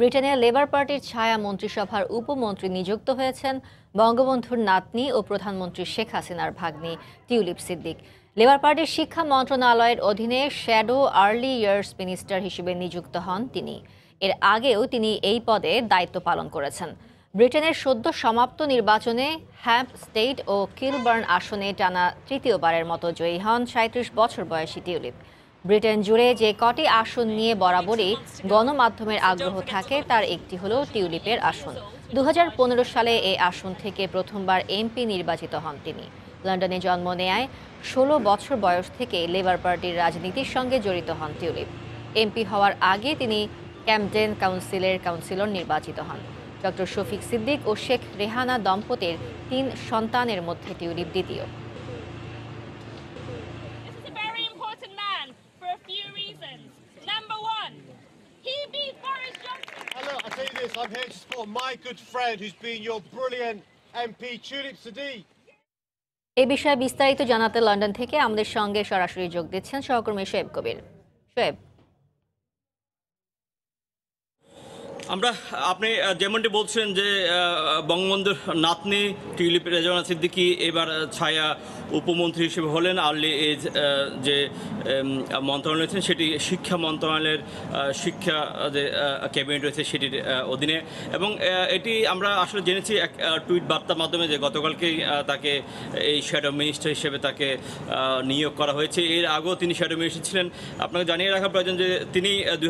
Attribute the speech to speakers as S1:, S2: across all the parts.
S1: ব্রিটেনের লেবার পার্টির ছায়া মন্ত্রিসভার উপমন্ত্রী নিযুক্ত হয়েছেন বঙ্গবন্ধুর নাতনি ও প্রধানমন্ত্রী শেখ হাসিনার ভাগ্নি টিউলিপ সিদ্দিক লেবার পার্টির শিক্ষা মন্ত্রণালয়ের অধীনে শ্যাডো আর্লি ইয়ার্স মিনিস্টার হিসেবে নিযুক্ত হন তিনি এর আগেও তিনি এই পদে দায়িত্ব পালন করেছেন ব্রিটেনের সদ্য সমাপ্ত নির্বাচনে হ্যাম্প স্টেট ও কিলবার্ন আসনে টানা তৃতীয়বারের মতো জয়ী হন সাঁত্রিশ বছর বয়সী টিউলিপ ব্রিটেন জুড়ে যে কটি আসন নিয়ে বরাবরই গণমাধ্যমের আগ্রহ থাকে তার একটি হল টিউলিপের আসন দু সালে এই আসন থেকে প্রথমবার এমপি নির্বাচিত হন তিনি লন্ডনে জন্ম নেয় ষোলো বছর বয়স থেকে লেবার পার্টির রাজনীতির সঙ্গে জড়িত হন টিউলিপ এমপি হওয়ার আগে তিনি ক্যামডেন কাউন্সিলের কাউন্সিলর নির্বাচিত হন ডক্টর শফিক সিদ্দিক ও শেখ রেহানা দম্পতির তিন সন্তানের মধ্যে টিউলিপ দ্বিতীয় this, I'm here to support my good friend who's been your brilliant MP, Tulip Sadiq. এ বিষয়ে বিস্তারিত জানাতে লন্ডন থেকে আমাদের সঙ্গে সরাসরি যোগ দিচ্ছেন সহকর্মী শোয়েব কবির শোয়েব
S2: আমরা আপনি যেমনটি বলছেন যে বঙ্গবন্ধুর নাতনি টিউলিপ রেজানা সিদ্দিকি এবার ছায়া উপমন্ত্রী হিসেবে হলেন আর্লি এজ যে মন্ত্রণালয় রয়েছেন সেটি শিক্ষা মন্ত্রণালয়ের শিক্ষা যে ক্যাবিনেট রয়েছে সেটির অধীনে এবং এটি আমরা আসলে জেনেছি এক টুইট বার্তার মাধ্যমে যে গতকালকেই তাকে এই শ্যাডো মিনিস্টার হিসেবে তাকে নিয়োগ করা হয়েছে এর আগেও তিনি শ্যাডো মিনিস্টার ছিলেন আপনাকে জানিয়ে রাখা প্রয়োজন যে তিনি দুই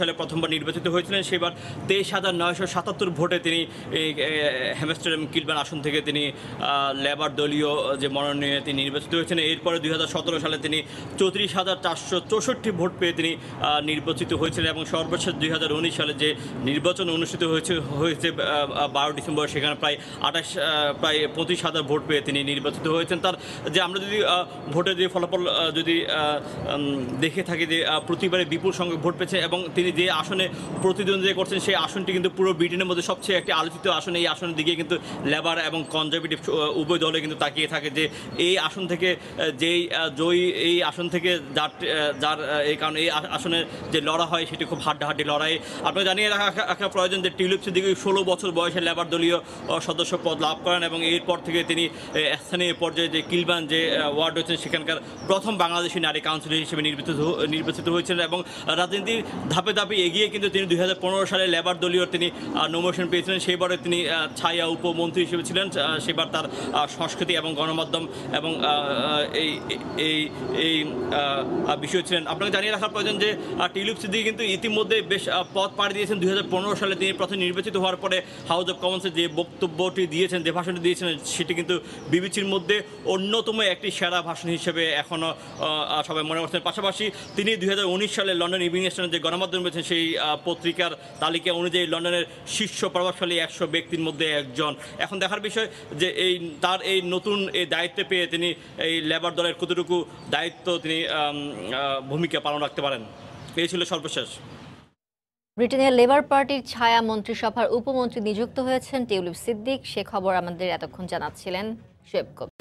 S2: সালে প্রথমবার নির্বাচিত হয়েছিলেন সেবার তেইশ হাজার নয়শো সাতাত্তর ভোটে তিনি হ্যামস্টারম কিলবান আসন থেকে তিনি লেবার দলীয় যে মনোনয়নে তিনি নির্বাচিত হয়েছেন এরপরে দুই হাজার সতেরো সালে তিনি চৌত্রিশ হাজার চারশো চৌষট্টি ভোট পেয়ে তিনি নির্বাচিত হয়েছিলেন এবং সর্বশেষ দুই হাজার উনিশ সালে যে নির্বাচন অনুষ্ঠিত হয়েছে হয়েছে বারো ডিসেম্বর সেখানে প্রায় আঠাশ প্রায় পঁচিশ হাজার ভোট পেয়ে তিনি নির্বাচিত হয়েছেন তার যে আমরা যদি ভোটের যে ফলাফল যদি দেখে থাকি যে প্রতিবারে বিপুল সংখ্যক ভোট পেয়েছে এবং তিনি যে আসনে প্রতিদ্বন্দ্বিতা করছেন সেই আসনটি কিন্তু পুরো ব্রিটেনের মধ্যে সবচেয়ে একটি আলোচিত আসন এই আসনের দিকে কিন্তু লেবার এবং কনজারভেটিভ উভয় দলে কিন্তু তাকিয়ে থাকে যে এই আসন থেকে যেই জয়ী এই আসন থেকে যার যার এই কারণে এই আসনের যে লড়া হয় সেটি খুব হাড্ডাহাড্ডি লড়াই আপনারা জানিয়ে রাখা প্রয়োজন যে টিউলিপ দিকে ষোলো বছর বয়সে লেবার দলীয় সদস্য পদ লাভ করেন এবং এরপর থেকে তিনি স্থানীয় পর্যায়ে যে কিলবান যে ওয়ার্ড রয়েছেন সেখানকার প্রথম বাংলাদেশি নারী কাউন্সিলর হিসেবে নির্বাচিত নির্বাচিত হয়েছিলেন এবং রাজনীতির ধাপে ধাপে এগিয়ে কিন্তু তিনি দুই সালে লেবার দলীয় তিনি নোমোশন পেয়েছিলেন সেইবারে তিনি ছায়া উপমন্ত্রী হিসেবে ছিলেন সেবার তার সংস্কৃতি এবং গণমাধ্যম এবং এই এই এই বিষয় ছিলেন আপনাকে জানিয়ে রাখার প্রয়োজন যে টিউলিপ সিদ্দিকি কিন্তু ইতিমধ্যে বেশ পথ পাড়ি দিয়েছেন দুই সালে তিনি প্রথম নির্বাচিত হওয়ার পরে হাউস অফ কমন্সে যে বক্তব্যটি দিয়েছেন যে ভাষণটি দিয়েছেন সেটি কিন্তু বিবিসির মধ্যে অন্যতম একটি সেরা ভাষণ হিসেবে এখনও সবাই মনে করছেন পাশাপাশি তিনি দুই সালে লন্ডন ইভিনিং যে গণমাধ্যম রয়েছেন সেই পত্রিকার তালিকা তালিকা অনুযায়ী লন্ডনের শীর্ষ প্রভাবশালী একশো ব্যক্তির মধ্যে একজন এখন দেখার বিষয় যে এই তার এই নতুন এই দায়িত্ব পেয়ে তিনি এই লেবার দলের কতটুকু দায়িত্ব তিনি ভূমিকা পালন রাখতে পারেন এই ছিল সর্বশেষ
S1: ব্রিটেনের লেবার পার্টির ছায়া মন্ত্রিসভার উপমন্ত্রী নিযুক্ত হয়েছেন টিউলিপ সিদ্দিক সে খবর আমাদের এতক্ষণ জানাচ্ছিলেন শেবকবি